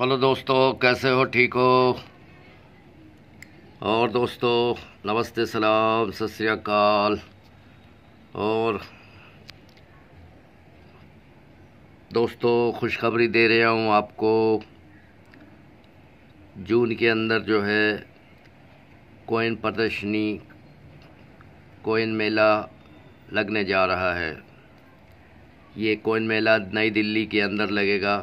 hello दोस्तों कैसे हो ठीक हो और दोस्तों नमस्ते सलाम सत और दोस्तों खुशखबरी दे रहा हूँ आपको जून के अंदर जो है कोइन प्रदर्शनी कोइन मेला लगने जा रहा है ये कोइन मेला नई दिल्ली के अंदर लगेगा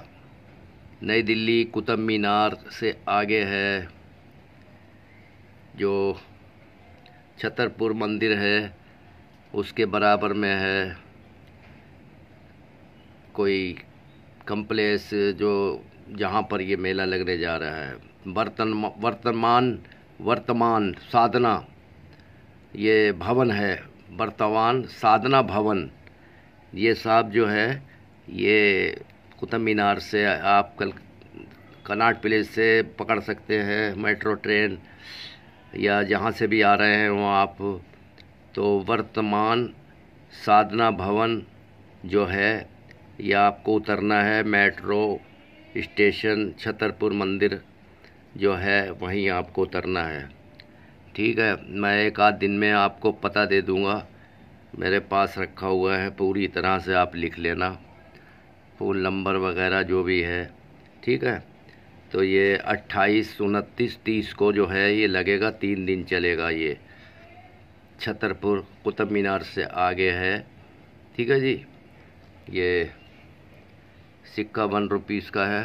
नई दिल्ली कुतुब मीनार से आगे है जो छतरपुर मंदिर है उसके बराबर में है कोई कम्प्लेस जो जहाँ पर ये मेला लगने जा रहा है वर्तन वर्तमान वर्तमान साधना ये भवन है वर्तमान साधना भवन ये साहब जो है ये कुतुब मीनार से आप कल कनाट प्लेस से पकड़ सकते हैं मेट्रो ट्रेन या जहाँ से भी आ रहे हैं वहाँ आप तो वर्तमान साधना भवन जो है या आपको उतरना है मेट्रो स्टेशन छतरपुर मंदिर जो है वहीं आपको उतरना है ठीक है मैं एक आध दिन में आपको पता दे दूँगा मेरे पास रखा हुआ है पूरी तरह से आप लिख लेना फ़ोन नंबर वगैरह जो भी है ठीक है तो ये अट्ठाईस उनतीस तीस को जो है ये लगेगा तीन दिन चलेगा ये छतरपुर कुतुब मीनार से आगे है ठीक है जी ये सिक्का वन रुपीस का है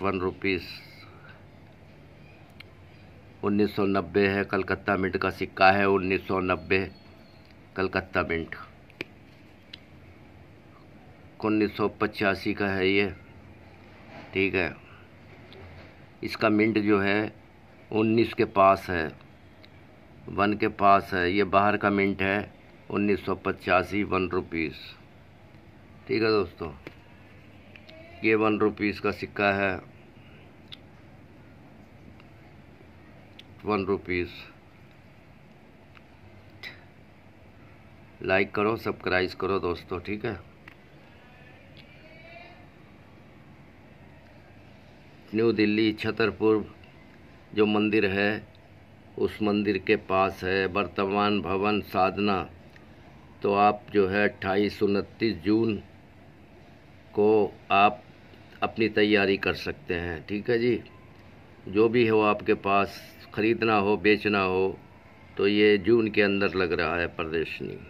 वन रुपीस उन्नीस सौ नब्बे है कलकत्ता मिंट का सिक्का है उन्नीस सौ नब्बे कलकत्ता मिंट उन्नीस सौ पचासी का है ये ठीक है इसका मिंट जो है उन्नीस के पास है वन के पास है ये बाहर का मिंट है उन्नीस सौ पचासी वन रुपीस ठीक है दोस्तों ये वन रुपीस का सिक्का है वन रुपीस लाइक करो सब्सक्राइब करो दोस्तों ठीक है न्यू दिल्ली छतरपुर जो मंदिर है उस मंदिर के पास है वर्तमान भवन साधना तो आप जो है अट्ठाईस उनतीस जून को आप अपनी तैयारी कर सकते हैं ठीक है जी जो भी हो आपके पास ख़रीदना हो बेचना हो तो ये जून के अंदर लग रहा है प्रदर्शनी